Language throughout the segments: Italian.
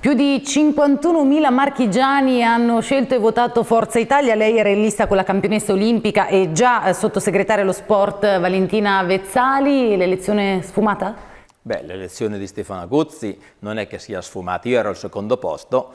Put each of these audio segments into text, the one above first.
Più di 51.000 marchigiani hanno scelto e votato Forza Italia. Lei era in lista con la campionessa olimpica e già eh, sottosegretaria allo sport Valentina Vezzali. L'elezione sfumata? Beh, l'elezione di Stefano Aguzzi non è che sia sfumata. Io ero al secondo posto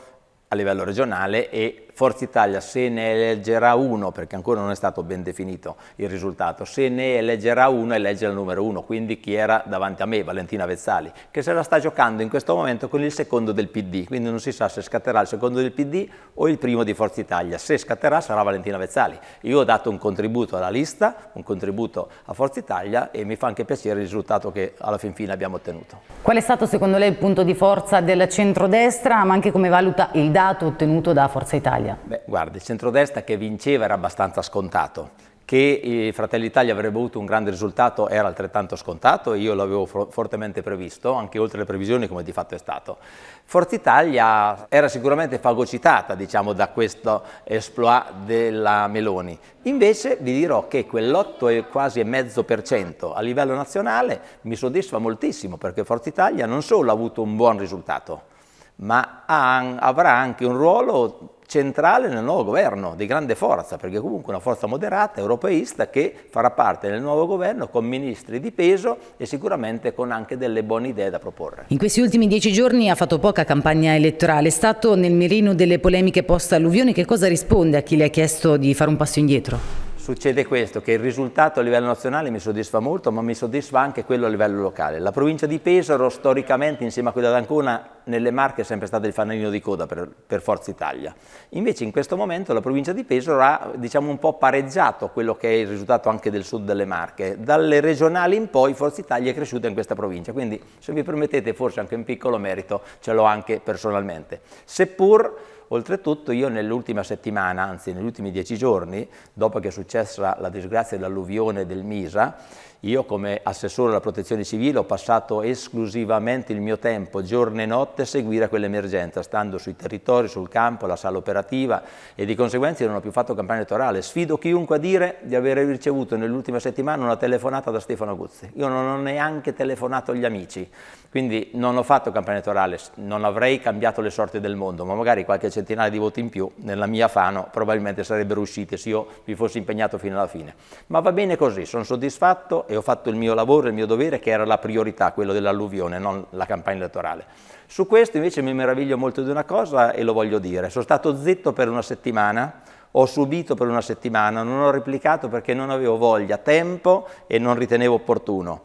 a livello regionale e Forza Italia se ne eleggerà uno, perché ancora non è stato ben definito il risultato, se ne eleggerà uno elegge il numero uno, quindi chi era davanti a me, Valentina Vezzali, che se la sta giocando in questo momento con il secondo del PD, quindi non si sa se scatterà il secondo del PD o il primo di Forza Italia, se scatterà sarà Valentina Vezzali. Io ho dato un contributo alla lista, un contributo a Forza Italia e mi fa anche piacere il risultato che alla fin fine abbiamo ottenuto. Qual è stato secondo lei il punto di forza del centrodestra, ma anche come valuta il dato ottenuto da Forza Italia? Italia? Beh, guardi, il centrodestra che vinceva era abbastanza scontato. Che i eh, Fratelli Italia avrebbe avuto un grande risultato era altrettanto scontato, io l'avevo fortemente previsto, anche oltre le previsioni come di fatto è stato. Forza Italia era sicuramente fagocitata diciamo, da questo esploit della Meloni, invece vi dirò che quell'8 quasi mezzo per cento a livello nazionale mi soddisfa moltissimo perché Forza Italia non solo ha avuto un buon risultato, ma ha, avrà anche un ruolo centrale nel nuovo governo, di grande forza, perché comunque una forza moderata, europeista, che farà parte del nuovo governo con ministri di peso e sicuramente con anche delle buone idee da proporre. In questi ultimi dieci giorni ha fatto poca campagna elettorale, è stato nel mirino delle polemiche post-alluvioni, che cosa risponde a chi le ha chiesto di fare un passo indietro? succede questo, che il risultato a livello nazionale mi soddisfa molto, ma mi soddisfa anche quello a livello locale. La provincia di Pesaro, storicamente, insieme a quella d'Ancona, nelle Marche è sempre stata il fanalino di coda per, per, Forza Italia. Invece in questo momento la provincia di Pesaro ha diciamo, un po' pareggiato quello che è il risultato anche del sud delle Marche. Dalle regionali in poi Forza Italia è cresciuta in questa provincia, quindi se mi permettete forse anche un piccolo merito ce l'ho anche personalmente. Seppur Oltretutto io nell'ultima settimana, anzi negli ultimi dieci giorni, dopo che è successa la disgrazia dell'alluvione del Misa, io come assessore alla protezione civile ho passato esclusivamente il mio tempo, giorno e notte, a seguire quell'emergenza, stando sui territori, sul campo, la sala operativa e di conseguenza io non ho più fatto campagna elettorale. Sfido chiunque a dire di aver ricevuto nell'ultima settimana una telefonata da Stefano Guzzi. Io non ho neanche telefonato agli amici, quindi non ho fatto campagna elettorale, non avrei cambiato le sorti del mondo, ma magari qualche centinaio centinaia di voti in più, nella mia Fano probabilmente sarebbero uscite se io mi fossi impegnato fino alla fine. Ma va bene così, sono soddisfatto e ho fatto il mio lavoro, il mio dovere, che era la priorità, quello dell'alluvione, non la campagna elettorale. Su questo invece mi meraviglio molto di una cosa e lo voglio dire. Sono stato zitto per una settimana, ho subito per una settimana, non ho replicato perché non avevo voglia, tempo e non ritenevo opportuno.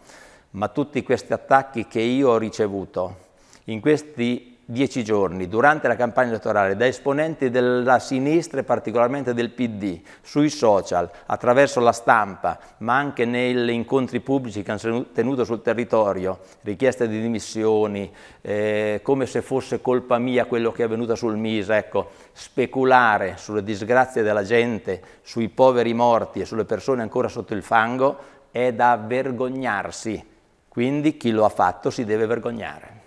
Ma tutti questi attacchi che io ho ricevuto in questi dieci giorni durante la campagna elettorale da esponenti della sinistra e particolarmente del PD, sui social, attraverso la stampa, ma anche negli incontri pubblici che hanno tenuto sul territorio, richieste di dimissioni, eh, come se fosse colpa mia quello che è avvenuto sul MISA, ecco, speculare sulle disgrazie della gente, sui poveri morti e sulle persone ancora sotto il fango è da vergognarsi, quindi chi lo ha fatto si deve vergognare.